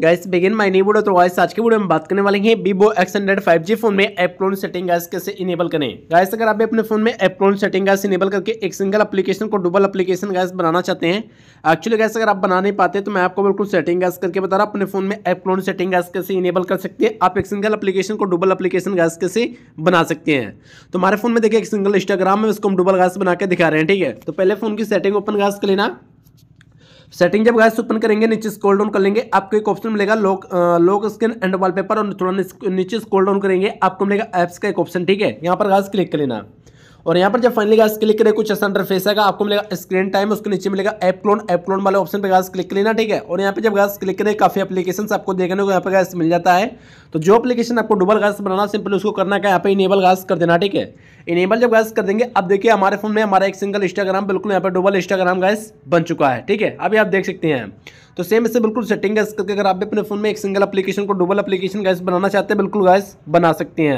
gas begin my new video तो guys आज के वीडियो में बात करने वाले हैं Vivo X hundred five G phone में एप्रोन सेटिंग गैस कैसे इनेबल करें गैस अगर आप भी अपने फोन में एप्रोन सेटिंग गैस इनेबल करके एक सिंगल एप्लीकेशन को डबल एप्लीकेशन गैस बनाना चाहते हैं एक्चुअली गैस अगर आप बना नहीं पाते तो मैं आपको बिल्कुल सेटिंग गैस करके बता रहा अपने फोन में एप्रोन सेटिंग गैस कैसे इनेबल कर सकते हैं आप एक सिंगल एप्लीकेशन को डुबल एप्लीकेशन गैस कैसे बना सकते हैं तो हमारे फोन में देखिए एक सिंगल इंस्टाग्राम है उसको हम डुबल गैस बना के दिखा रहे हैं ठीक है तो पहले फोन की सेटिंग ओपन गैस कर लेना सेटिंग जब गैस उत्पन्न करेंगे नीचे स्क्रॉल डाउन कर लेंगे आपको एक ऑप्शन मिलेगा lock lock screen and wallpaper और थोड़ा नीचे स्क्रॉल डाउन करेंगे आपको मिलेगा एप्स का एक ऑप्शन ठीक है यहाँ पर गैस क्लिक कर लेना और यहाँ पर जब फाइनली गाइस क्लिक करें कुछ ऐसा इंटरफेस आएगा आपको मिलेगा स्क्रीन टाइम उसके नीचे मिलेगा ऐप क्लोन ऐप क्लोन वाले ऑप्शन पर गाज क्लिक लेना ठीक है और यहाँ पर जब गैस क्लिक करें काफी एप्लीकेशन आपको देखने को यहाँ पे गैस मिल जाता है तो जो अपलीकेशन आपको डुबल गैस बनाना सिंपल उसको करना है यहाँ पे इनेबल गैस कर देना ठीक है इनेबल जब गैस कर देंगे अब देखिए हमारे फोन में हमारा एक सिंगल इंस्टाग्राम बिल्कुल यहाँ पर डुबल इंस्टाग्राम गैस बन चुका है ठीक है अभी आप देख सकते हैं तो सेम इसे बिल्कुल सेटिंग गैस करके अगर आप अपने फोन में एक सिंगल अपलीकेशन को डुबल अपलीकेशन गैस बनाना चाहते हैं बिल्कुल गैस बना सकते हैं